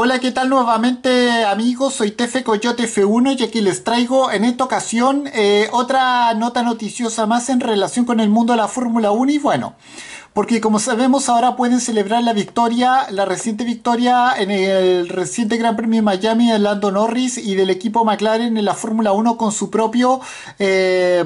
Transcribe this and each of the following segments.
Hola, ¿qué tal nuevamente amigos? Soy Tefe Coyote F1 y aquí les traigo en esta ocasión eh, otra nota noticiosa más en relación con el mundo de la Fórmula 1 y bueno, porque como sabemos ahora pueden celebrar la victoria, la reciente victoria en el reciente Gran Premio de Miami de Lando Norris y del equipo McLaren en la Fórmula 1 con su propio... Eh,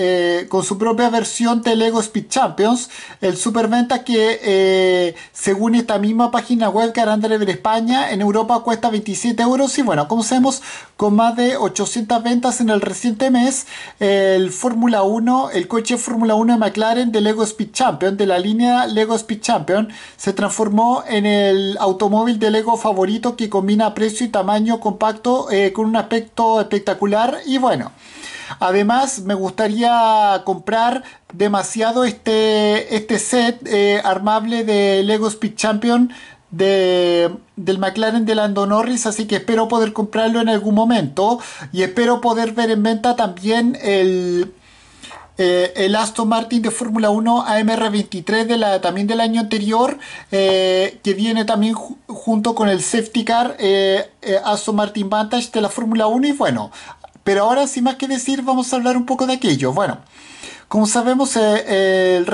eh, con su propia versión de Lego Speed Champions, el superventa que eh, según esta misma página web que harán de España, en Europa cuesta 27 euros y bueno, como sabemos, con más de 800 ventas en el reciente mes, el Fórmula 1, el coche Fórmula 1 de McLaren de Lego Speed Champions... de la línea Lego Speed Champions... se transformó en el automóvil de Lego favorito que combina precio y tamaño compacto eh, con un aspecto espectacular y bueno. Además, me gustaría comprar demasiado este, este set eh, armable de Lego Speed Champion de, del McLaren de Lando Norris, así que espero poder comprarlo en algún momento y espero poder ver en venta también el, eh, el Aston Martin de Fórmula 1 AMR23 también del año anterior, eh, que viene también junto con el Safety Car Aston Martin Vantage de la Fórmula 1. Y bueno, pero ahora, sin más que decir, vamos a hablar un poco de aquello. Bueno, como sabemos, eh, eh,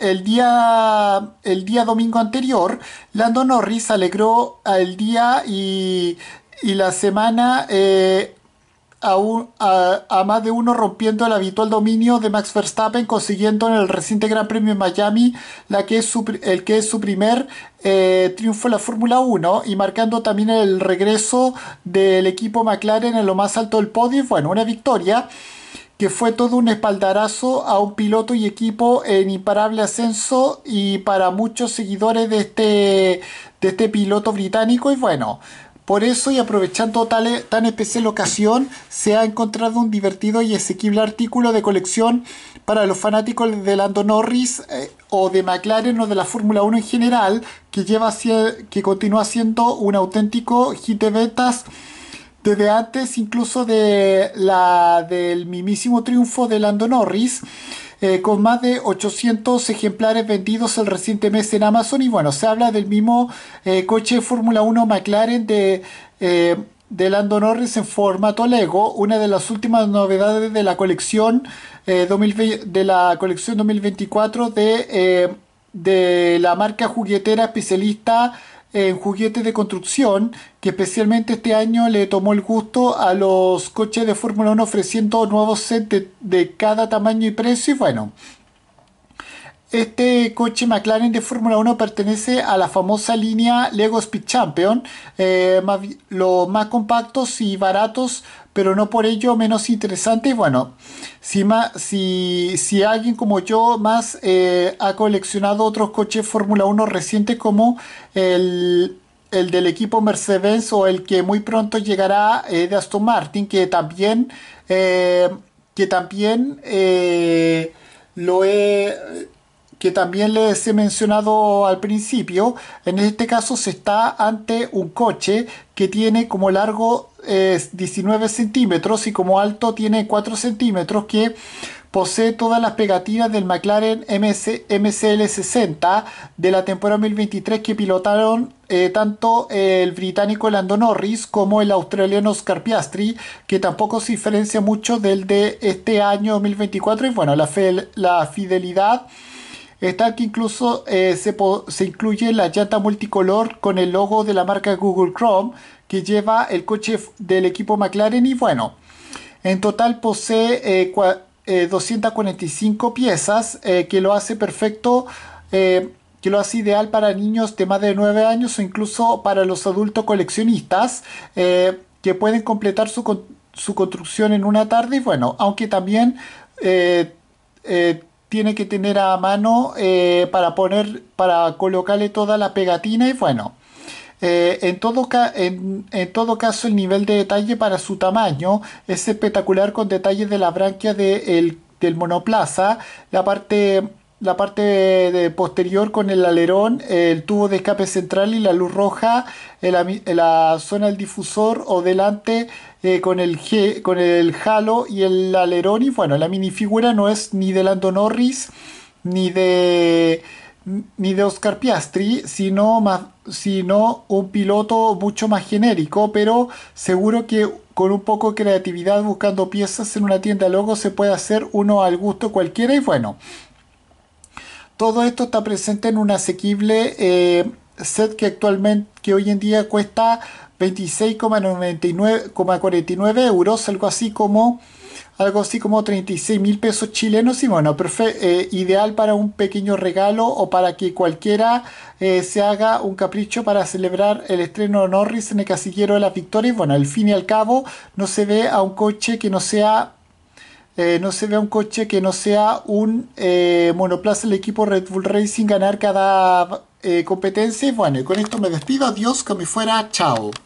el, día, el día domingo anterior, Lando Norris alegró el día y, la semana eh, a, más de uno rompiendo el habitual dominio de Max Verstappen, consiguiendo en el reciente Gran Premio en Miami la que el que es su primer eh, triunfo en la Fórmula 1 y marcando también el regreso del equipo McLaren en lo más alto del podio. Bueno, una victoria que fue todo un espaldarazo a un piloto y equipo en imparable ascenso y para muchos seguidores de este, de este piloto británico y bueno, por eso y aprovechando tal, tan especial ocasión, se ha encontrado un divertido y asequible artículo de colección para los fanáticos de Lando Norris eh, o de McLaren o de la Fórmula 1 en general, que, lleva que continúa siendo un auténtico hit de ventas desde antes incluso de la, del mimísimo triunfo de Lando Norris. Eh, con más de 800 ejemplares vendidos el reciente mes en Amazon. Y bueno, se habla del mismo eh, coche Fórmula 1 McLaren de... Eh, de Norris en formato Lego, una de las últimas novedades de la colección, eh, de la colección 2024 de, de la marca juguetera especialista en eh, juguetes de construcción, que especialmente este año le tomó el gusto a los coches de Fórmula 1 ofreciendo nuevos sets de, cada tamaño y precio. Y bueno, este coche McLaren de Fórmula 1 pertenece a la famosa línea Lego Speed Champion, eh, más, los más compactos y baratos, pero no por ello menos interesantes. Bueno, si, si, alguien como yo más eh, ha coleccionado otros coches Fórmula 1 recientes como el del equipo Mercedes o el que muy pronto llegará eh, de Aston Martin, que también, que también lo he que también les he mencionado al principio, en este caso se está ante un coche que tiene como largo 19 eh, centímetros y como alto tiene 4 centímetros que posee todas las pegatinas del McLaren MCL60 de la temporada 2023 que pilotaron eh, tanto el británico Lando Norris como el australiano Scarpiastri... que tampoco se diferencia mucho del de este año 2024. Y bueno, la fidelidad Está que incluso eh, se, incluye la llanta multicolor con el logo de la marca Google Chrome que lleva el coche del equipo McLaren y bueno, en total posee 245 eh, eh, piezas que lo hace perfecto que lo hace ideal para niños de más de 9 años o incluso para los adultos coleccionistas que pueden completar su, construcción en una tarde. Y bueno, aunque también tiene que tener a mano eh, para poner, para colocarle toda la pegatina y bueno. Eh, en, todo todo caso, el nivel de detalle para su tamaño es espectacular con detalles de la branquia del monoplaza, la parte la parte posterior con el alerón, el tubo de escape central y la luz roja la, zona del difusor o delante eh, con, el con el halo y el alerón. Y bueno, la minifigura no es ni de Lando Norris ni de ni de Oscar Piastri, sino, sino un piloto mucho más genérico, pero seguro que con un poco de creatividad buscando piezas en una tienda logo se puede hacer uno al gusto cualquiera y bueno, todo esto está presente en un asequible eh, set que actualmente, que hoy en día cuesta 26,99,49 euros, algo así como algo así como 36 mil pesos chilenos y bueno, perfecto, eh, ideal para un pequeño regalo o para que cualquiera eh, se haga un capricho para celebrar el estreno de Norris en el casillero de las victorias. Bueno, al fin y al cabo no se ve a un coche que no sea eh, no se vea un coche que no sea un eh, monoplaza el equipo Red Bull Racing ganar cada eh, competencia. bueno, y con esto me despido. Adiós, que me fuera. Chao.